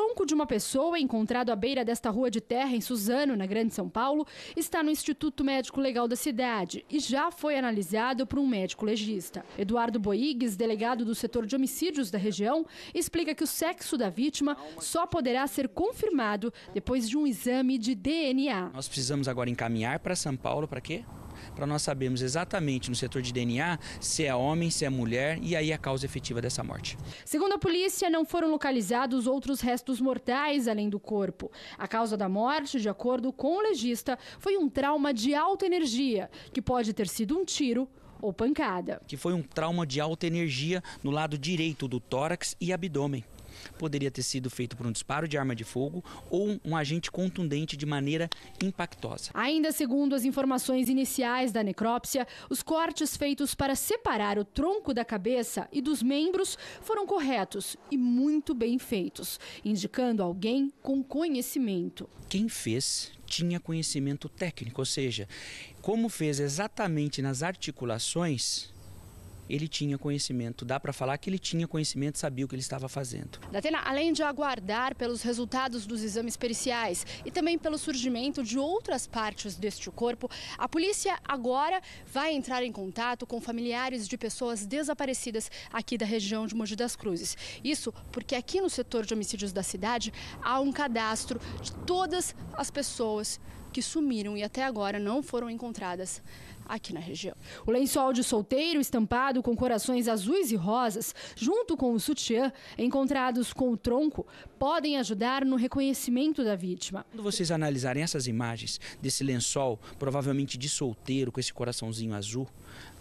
tronco de uma pessoa encontrado à beira desta rua de terra em Suzano, na Grande São Paulo, está no Instituto Médico Legal da cidade e já foi analisado por um médico legista. Eduardo Boigues, delegado do setor de homicídios da região, explica que o sexo da vítima só poderá ser confirmado depois de um exame de DNA. Nós precisamos agora encaminhar para São Paulo para quê? para nós sabermos exatamente no setor de DNA se é homem, se é mulher e aí a causa efetiva dessa morte. Segundo a polícia, não foram localizados outros restos mortais além do corpo. A causa da morte, de acordo com o legista, foi um trauma de alta energia, que pode ter sido um tiro ou pancada. Que foi um trauma de alta energia no lado direito do tórax e abdômen poderia ter sido feito por um disparo de arma de fogo ou um agente contundente de maneira impactosa. Ainda segundo as informações iniciais da necrópsia, os cortes feitos para separar o tronco da cabeça e dos membros foram corretos e muito bem feitos, indicando alguém com conhecimento. Quem fez tinha conhecimento técnico, ou seja, como fez exatamente nas articulações, ele tinha conhecimento. Dá para falar que ele tinha conhecimento, sabia o que ele estava fazendo. Datena, além de aguardar pelos resultados dos exames periciais e também pelo surgimento de outras partes deste corpo, a polícia agora vai entrar em contato com familiares de pessoas desaparecidas aqui da região de Mogi das Cruzes. Isso porque aqui no setor de homicídios da cidade há um cadastro de todas as pessoas que sumiram e até agora não foram encontradas aqui na região. O lençol de solteiro estampado com corações azuis e rosas, junto com o sutiã, encontrados com o tronco, podem ajudar no reconhecimento da vítima. Quando vocês analisarem essas imagens desse lençol, provavelmente de solteiro, com esse coraçãozinho azul,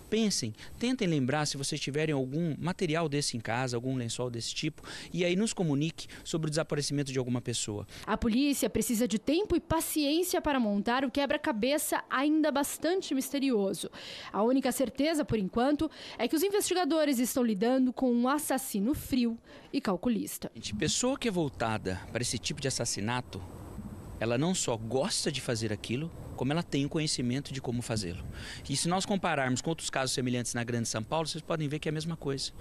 pensem, tentem lembrar se vocês tiverem algum material desse em casa, algum lençol desse tipo, e aí nos comunique sobre o desaparecimento de alguma pessoa. A polícia precisa de tempo e paciência para montar o quebra-cabeça ainda bastante misterioso. A única certeza, por enquanto, é que os investigadores estão lidando com um assassino frio e calculista. Gente, pessoa que é voltada para esse tipo de assassinato ela não só gosta de fazer aquilo, como ela tem o conhecimento de como fazê-lo. E se nós compararmos com outros casos semelhantes na Grande São Paulo, vocês podem ver que é a mesma coisa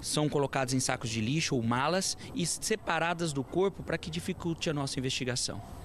são colocados em sacos de lixo ou malas e separadas do corpo para que dificulte a nossa investigação.